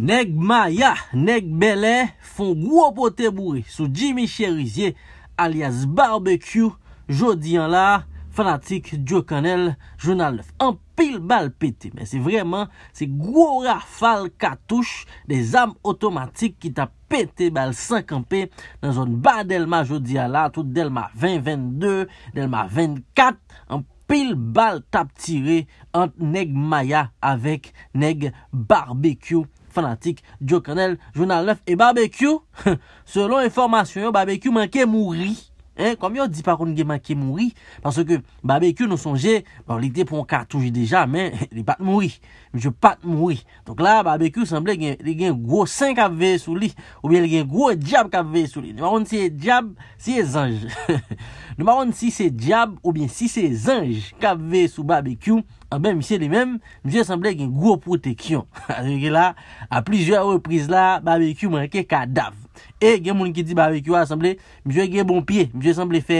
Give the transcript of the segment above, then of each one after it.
Nèk maya, nèk belè, fon gwo pote bouri sou Jimmy Cherizier alias Barbecue jodi an la fanatik Joe Connell, jounal 9. An pil bal pete, men se vreman se gwo rafal katouche de zam otomatik ki ta pete bal 50p nan zon ba delma jodi an la tout delma 20, 22, delma 24. An pil bal tap tire ant nèk maya avèk nèk Barbecue jodi an la. Fanatik, Jokernel, Jounal 9 E Barbecue Selon informasyon, Barbecue manke mouri Kom yo di pa kon gen ma ke mouri, panso ke barbekyou nou sonje, bon li te pon kartouj deja, men li pat mouri, mi se pat mouri. Tonk la, barbekyou sanble gen gen gwo san ka ve sou li, ou bien gen gen gwo diab ka ve sou li. Noumanon si e diab, si e zanj. Noumanon si se diab, ou bien si se zanj, ka ve sou barbekyou, anben mi se li men, mi se sanble gen gen gwo protekyon. Anwen gen la, a plizye repriz la, barbekyou manke kadaf. E, E gen moun ki di ba vek yo a asemble, mi jwe gen bon piye, mi jwe asemble fe...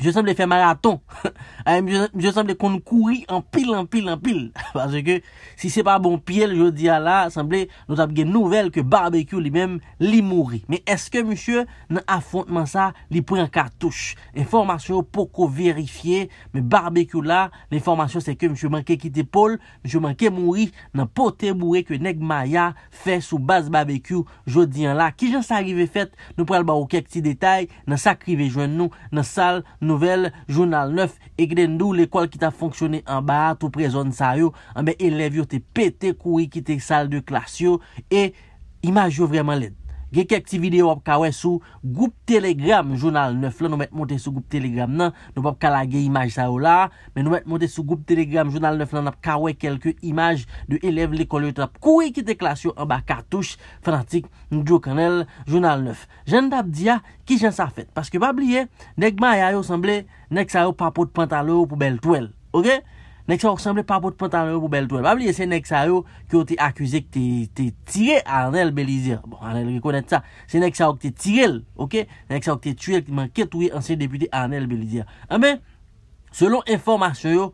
Mjè sèm lè fè maraton... Mjè ah, sèm lè kon kouri... Anpil, anpil, anpil... Parse ke... Si sè pa bon pièl... Jodi an la... Sèm lè... Nou tab gen nouvel... Ke barbekyou li mèm... Li mouri... Mè eske mjè... Nan afont man sa... Li prè an kartouche... Enformasyon... Poko verifiye... Mè barbekyou la... Enformasyon... Sè ke mjè manke kit epol... Mjè manke mouri... Nan pote mouri... Ke neg maya... Fè sou bas barbekyou... Jodi an la... Ki jè sè nouvel jounal 9 e gden nou l'ekwal ki ta fonksyonen an ba tou prezon sa yo, anbe e lev yo te pete kouri ki te sal de klas yo e imaj yo vreman led Ge kek ti video ap kawe sou Goup Telegram Jounal 9 la, nou met monte sou Goup Telegram nan, nou pa ap kalage imaj sa yo la. Men nou met monte sou Goup Telegram Jounal 9 la, nou ap kawe kelke imaj de eleve le kole yot ap kouye ki teklasyon an ba kartouche frantik nou djou kanel Jounal 9. Jende ap diya ki jen sa fet, paske pa bliye, nek maya yo semble, nek sa yo papo de pantalo pou bel toel, okey? Nèk sa ou resemble papote pantamè ou pou bel touèl. Babli, bon, se nèk sa ou ki ou te akwize ki te tire anèl belizèl. Bon, anèl rekonèt sa. Se nèk sa ou ki te tirel, ok? Nèk sa ou ki te tirel, ki man ket ou ye ansèl deputè anèl belizèl. Amè, selon informasyon yo,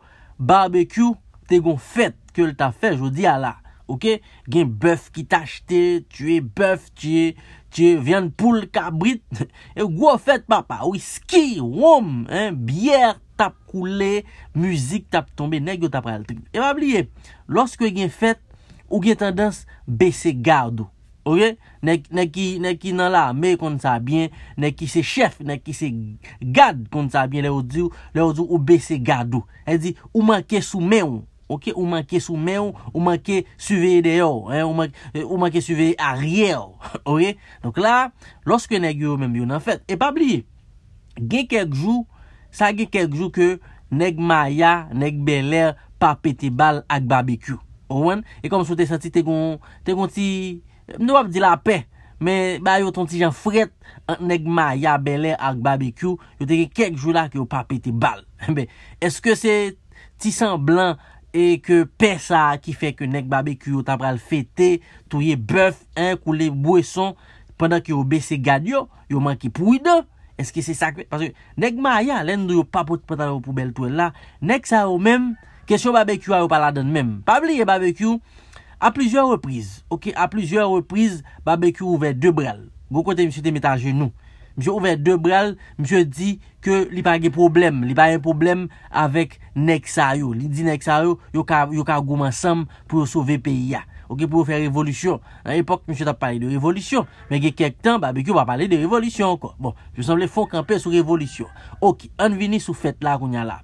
barbekyou te gon fèt ke lta fèt, jodi ala, ok? Gen bèf ki t'acheté, tuè bèf, tuè vèn pou lkabrit. E ou gwo fèt, papa? Ou iski, woum, bièr. tap koule, muzik tap tombe, nek yo tap pral trik. E pa bliye, loske gen fèt, ou gen tendans, besè gardou, ouye, nek ki nan la, me kon sa bien, nek ki se chef, nek ki se gad, kon sa bien, le ou di ou, le ou di ou besè gardou. El di, ou manke soume ou, ouke, ou manke soume ou, ou manke suveye de yo, e, e, ou manke suveye a rye ou, ouye, donc la, loske nek yo menm yo nan fèt, e pa bliye, gen kèk jou, Sa gen kek jou ke neg maya, neg beler, pa pete bal ak barbekyou. Ouwen, e kom sou te santi te kon ti, nou ap di la pe, me ba yo ton ti jan fret, neg maya, beler, ak barbekyou, yo te gen kek jou la ke yo pa pete bal. Eske se ti san blan e ke pe sa ki feke neg barbekyou tapral fete, touye bèf, kou le bweson, pandan ki yo bese gadyo, yo manki pou yi do, Eske se sakwet? Pase, nek maya, len do yo papot pata yo pou bel tou el la, nek sa yo mem, kesyon babekyo yo pala don mem. Pabliye babekyo, a plizye repriz, ok? A plizye repriz, babekyo ouve de bral. Gou kote msye te metan genou. Msye ouve de bral, msye di ke li pa ge problem. Li pa ge problem avek nek sa yo. Li di nek sa yo, yo ka gouman sam pou yo sove peyi ya. Ou ki pou fè revolisyon. Nan epok, mèche tap pale de revolisyon. Mège kek tan, bèk yo wap pale de revolisyon. Bon, jwè sanble fon kampe sou revolisyon. Ou ki, an vini sou fèt la, kounya la.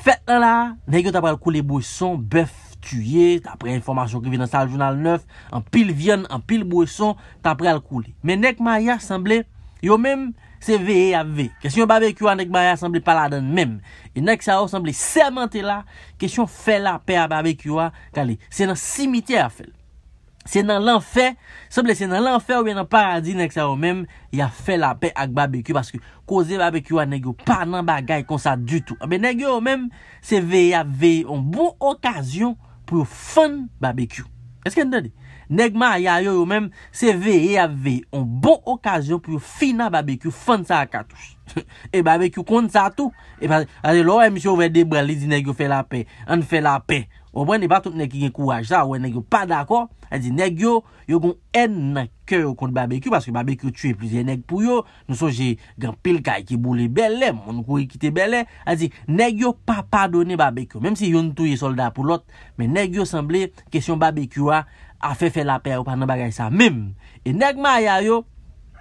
Fèt la la, nèk yo tapre al koule bweson, bèf, tuye, tapre informasyon krivi nan sal jounal 9, an pil vyen, an pil bweson, tapre al koule. Mè nek maya sanble, yo mèm, se veye a ve. Kèsyon bèk yo wap nek maya sanble pala den mèm. Yon nek sa ou sanble semente la, kèsyon fè la pe Se nan l'anfer, se mble se nan l'anfer wè nan paradis, nek sa yo mèm, ya fè la pè ak babekyo, paske koze babekyo a negyo pa nan bagay kon sa du tout. A mbe negyo yo mèm, se veye a veye on bon okasyon pou yo fèn babekyo. Eske ndade? Negma a ya yo yo mèm, se veye a veye on bon okasyon pou yo fina babekyo fèn sa akatous. E babekyo kont sa tout. E paske, alè lò, e misyo wè de braliz, negyo fè la pè, an fè la pè. O mwen e batout negyo gen kouaj sa, wè negyo pa dakòr, Nèk yo, yo goun en nan kè yo konti barbecue Paske barbecue tue plizye nèk pou yo Nou son jè gen pil kèy ki boule belè Moun kouye kite belè Nèk yo pa padone barbecue Mèm si yon touye soldat pou lot Mèm nèk yo semblé Kèsyon barbecue a A fefe la pè ou pa nan bagay sa Mèm E nèk ma aya yo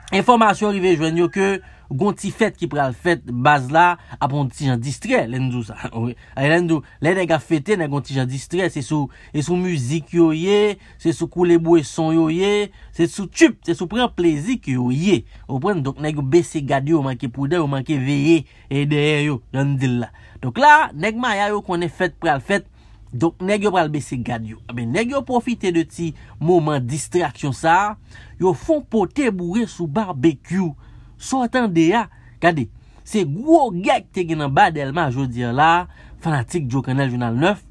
Enformasyon rive jwen yo ke, gonti fèt ki pral fèt baz la apon ti jan distre, lèndou sa, lèndou, lèndè gaf fètè nè gonti jan distre, se sou, se sou müzik yo ye, se sou koulebou e son yo ye, se sou tup, se sou pran plezik yo ye, ou pren, donk nèg bese gadi yo manke poudè, yo manke veye, e deyè yo, jan dil la, donk la, nèg maya yo konè fèt pral fèt, Donk, neg yo pralbe se gadyo. Aben, neg yo profite de ti mouman distraksyon sa. Yo fon poté bouré sou barbekyou. Soutan de ya. Kade, se gwo gek te genan badelman, jwou diyo la, fanatik Joker National 9.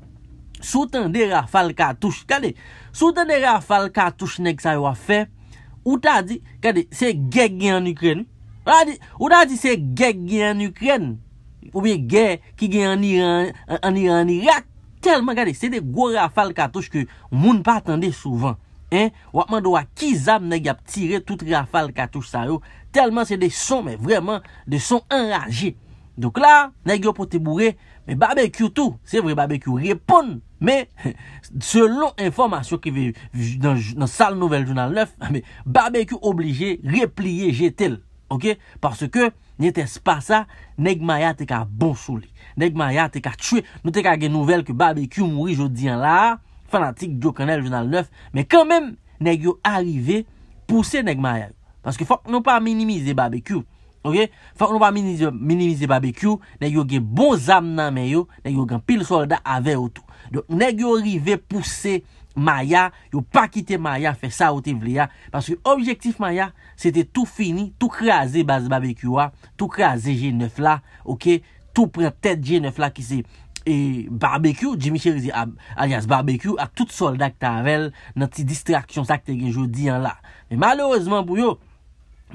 Soutan de Rafal Katouche. Kade, soutan de Rafal Katouche nek sa yo a fe. Ou ta di, kade, se gek genan Ukren. Ou ta di, se gek genan Ukren. Ou biye, gek ki genan an Iran-Irak. Telman, gade, se de gwo rafal katouj ke moun pa atende souvan. Eh, wakman do a kizab neg ap tire tout rafal katouj sa yo. Telman, se de son, men, vreman, de son enraje. Dok la, neg yo poteboure, men, barbecue tou. Se vre barbecue, repoun. Men, selon informasyon ki ve nan sal nouvel jounal 9, men, barbecue oblige, repliye, jetel. Ok? Parce que, Nye tes pa sa, neg maya te ka bon sou li. Neg maya te ka tchwe. Nou te ka gen nouvel ki barbecue mwri jodi an la. Fanatik, Djo Kenel, Jounal 9. Men kan men, neg yo arrive, pousse neg maya. Paske fok nou pa minimize barbecue. Ok? Fok nou pa minimize barbecue, neg yo gen bon zam nan men yo, neg yo gen pil soldat ave o tou. Don, neg yo arrive, pousse... Maya, yo pa kite Maya, fe sa ou te vle ya. Paske objektif Maya, se te tou fini, tou kraze base barbecue wa. Tou kraze G9 la, ouke. Tou pren tet G9 la ki se. E barbecue, jimichelize alias barbecue, ak tout soldak tavel nan ti distraksyon sa ki te genjou diyan la. Men malouzman pou yo.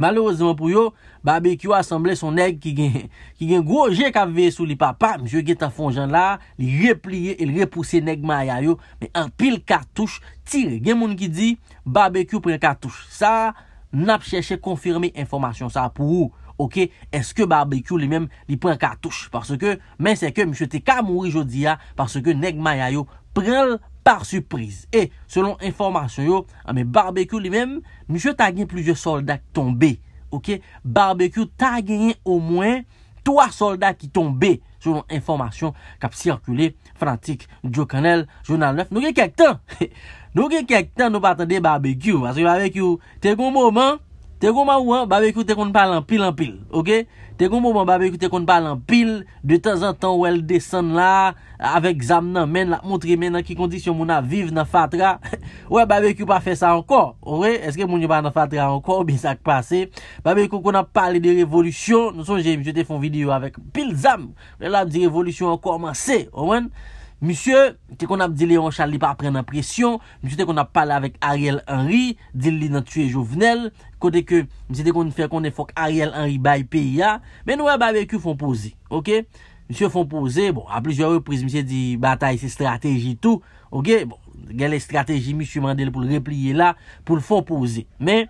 Malorozman pou yo, barbekyou asemble son neg ki gen groje kapve sou li papa Mjou gen ta fonjan la, li repliye, li repouse neg mayayo Men an pil kartouche tire Gen moun ki di, barbekyou pren kartouche Sa, nap cheche konfirme informasyon sa pou ou Ok, eske barbekyou li menm li pren kartouche Parce ke, men seke mjou te kamouri jodia Parce ke neg mayayo pren l Par suprise. E, selon informasyon yo, ame ah, barbekyou li mem, mishou ta genye plouye soldat ki tombe. Ok? Barbekyou ta genye ou mwen, 3 soldat ki tombe. Selon informasyon, kap sirkule, frantik, jo kanel, jounal 9. Nou genye kek tan. Nou genye kek tan nou patande barbekyou. Aske barbekyou, te kon mou mwen, te kon mou mwen, barbekyou te kon palan pilan pil. Ok? Te kon moun moun babye kou te kon palan pil, de tan zan tan wèl desen la, avèk zam nan men la, moun tri men nan ki kondisyon moun aviv nan fatra. Wè, babye kou pa fe sa ankor, ouè, eske moun yon ban nan fatra ankor, bin sak pa se. Babye kou kon a pali de revolutyon, nou son jemi jote fon video avèk pil zam, wè la di revolutyon ankor man se, ouèn. Monsye, te kon ap dile an chal li pa pren ap presyon, monsye te kon ap pala vek Ariel Henry, dile li nan tue jovenel, kote ke monsye te kon fè kon e fòk Ariel Henry bayi PIA, men nou a bayi vek yon fon pose, ok? Monsye fon pose, bon, a plizio repriz monsye di batay se strategi tou, ok? Bon, gale strategi monsye mandele pou l repliye la, pou l fon pose, men...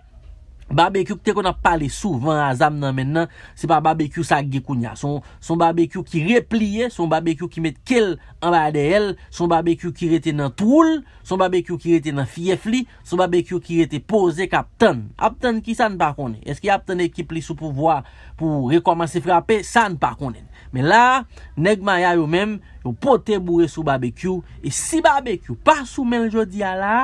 Barbekyou kte kon ap pale souvan a zam nan men nan, se pa barbekyou sa gekoun ya. Son barbekyou ki repliye, son barbekyou ki met kel an ba de el, son barbekyou ki rete nan troul, son barbekyou ki rete nan fief li, son barbekyou ki rete pose kapten. Apten ki sa n pa konen. Eske apten ekip li sou pou vwa pou rekomansi frape, sa n pa konen. Men la, neg maya yo men, yo pote bourre sou barbekyou, e si barbekyou pa sou men jodi a la...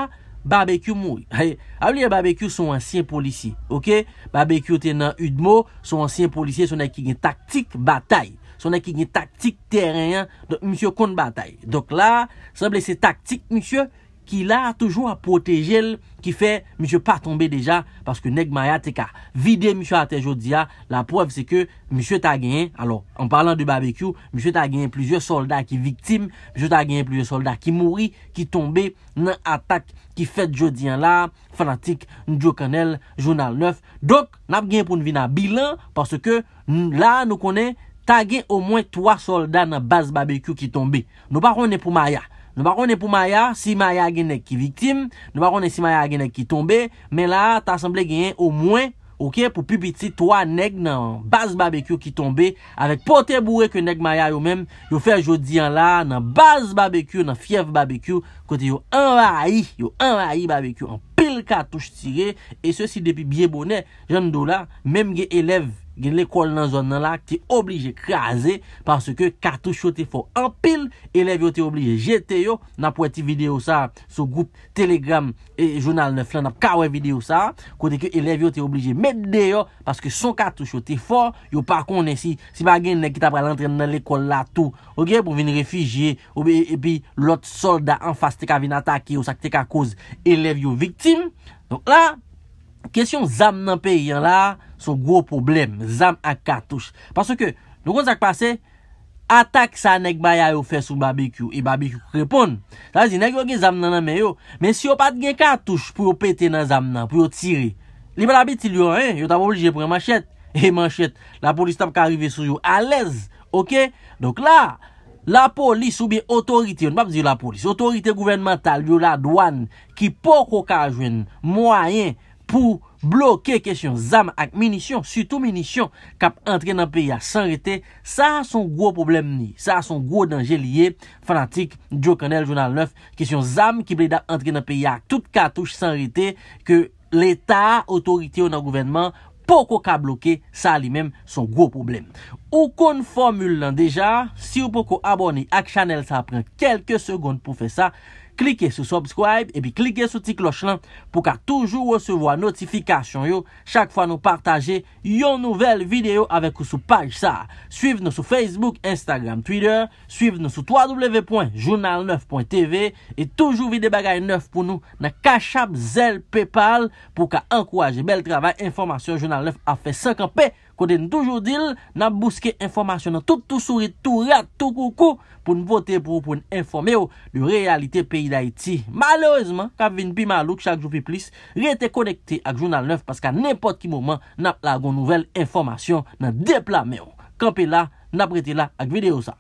Barbekyou mou. Hay, abliye barbekyou sou ansyen polisi. Ok? Barbekyou tenan udmo. Sou ansyen polisi. Sou nan ki gen taktik batay. Sou nan ki gen taktik teren. Misyou kont batay. Dok la, sa ble se taktik misyou. ki la a toujou a potejel, ki fe, mishou pa tombe deja, paske neg maya te ka, vide mishou ate jodia, la pov se ke, mishou ta gen, alo, an parlant de bbq, mishou ta gen, plizye solda ki viktim, mishou ta gen, plizye solda ki mouri, ki tombe, nan atak, ki fet jodia la, fanatik, njou kanel, jounal 9, dok, nap gen pou nvi nan bilan, paske, la nou konen, ta gen, ou mwen 3 solda nan bas bbq ki tombe, nou pa konen pou maya, Nou bakon ne pou maya, si maya gen nek ki vitim Nou bakon ne si maya gen nek ki tombe Men la, ta asemble gen yon Au mwen, ok, pou pipiti Toa nek nan bas bbq ki tombe Avet pote boure ke nek maya yo men Yo fe ajo diyan la Nan bas bbq, nan fief bbq Kote yo anvayi Yo anvayi bbq, an pil katouche tire E se si depi bie bonen Jan do la, menm ge elev gen l'ekol nan zon nan la, ki oblige kreaze, parce ke katouche ou te fò empil, elevi ou te oblige jetè yo, nan pou eti video sa, sou group Telegram, et journal ne flan ap kawè video sa, kote ke elevi ou te oblige metde yo, parce ke son katouche ou te fò, yo par kon ne si, si pa gen ne kit apre l'entrem nan l'ekol la tou, ou gen pou vin refijye, ou bi, epi lot solda an fas te ka vin atake, ou sak te ka kouz, elevi ou viktim, donk la, kesyon zan nan pe yon la, sou gwo problem, zam ak katouche. Pasou ke, nou kon sa k pase, atak sa nek bayayou fe sou babikyou, e babikyou krepon, sa zi nek yo gen zam nanan men yo, men si yo pat gen katouche pou yo pete nan zam nan, pou yo tire, li ba la biti lyo, yo ta pou lije pre manchet, la polis tap ka arrive sou yo alez, ok, donk la, la polis oube otorite, yo nan pa pzi yo la polis, otorite gouvenmantal, yo la douan, ki pou kwa kajwen mwayen, pou bloke kesyon zam ak minisyon, sutou minisyon, kap entre nan peya san rete, sa son gwo problem ni, sa son gwo denje liye, fanatik Joe Canel, Jounal 9, kesyon zam ki ple da entre nan peya ak tout katouche san rete, ke l'Etat, otorite ou nan gouvernement, poko ka bloke, sa li men son gwo problem. Ou kon formule lan deja, si ou poko abone ak Chanel sa apren kelke segonde pou fe sa, Klike sou subscribe e bi klike sou ti kloch lan pou ka toujou wesevo a notifikasyon yo chak fwa nou partaje yon nouvel video avek ou sou paj sa. Suiv nou sou Facebook, Instagram, Twitter, suiv nou sou www.journal9.tv E toujou vide bagay 9 pou nou nan kachap zel Paypal pou ka ankwaje bel travay informasyon Journal 9 afe 50p. Kote n toujou dil, nan buske informasyon nan tout tout sourit, tout rat, tout koukou pou n vote pou pou n informe ou de realite peyi da iti. Malouzman, kap vin pi malouk, chak jou pi plis, rete konekte ak Jounal 9 paska n epot ki mouman nan ap lago nouvel informasyon nan deplame ou. Kampi la, nan ap rete la ak video sa.